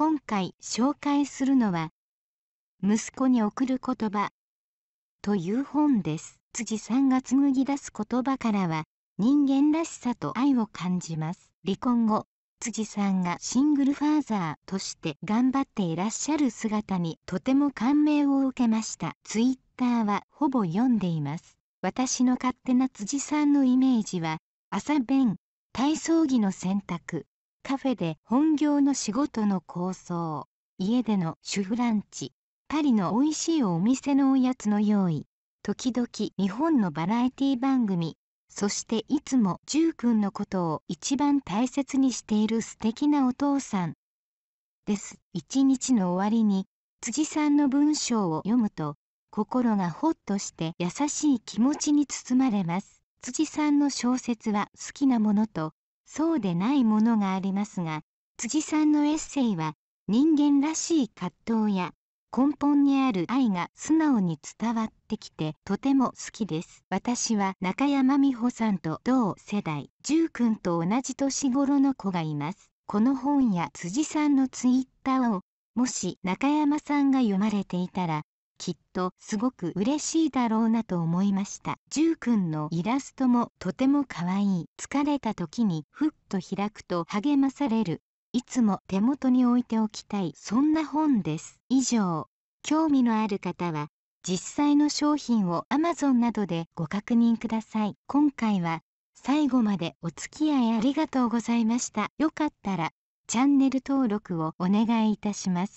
今回紹介するのは「息子に贈る言葉」という本です。辻さんが紡ぎ出す言葉からは人間らしさと愛を感じます。離婚後辻さんがシングルファーザーとして頑張っていらっしゃる姿にとても感銘を受けました。ツイッターはほぼ読んでいます。私の勝手な辻さんのイメージは朝弁体操着の選択カフェで本業の仕事の構想、家での主婦ランチ、パリの美味しいお店のおやつの用意、時々日本のバラエティ番組、そしていつもジュ君のことを一番大切にしている素敵なお父さん。です。一日の終わりに辻さんの文章を読むと心がほっとして優しい気持ちに包まれます。辻さんの小説は好きなものとそうでないものがありますが辻さんのエッセイは人間らしい葛藤や根本にある愛が素直に伝わってきてとても好きです私は中山美穂さんと同世代く君と同じ年頃の子がいますこの本や辻さんのツイッターをもし中山さんが読まれていたらきっとすごく嬉しいだろうなと思いましたじゅうくんのイラストもとても可愛い疲れた時にふっと開くと励まされるいつも手元に置いておきたいそんな本です以上興味のある方は実際の商品を Amazon などでご確認ください今回は最後までお付き合いありがとうございましたよかったらチャンネル登録をお願いいたします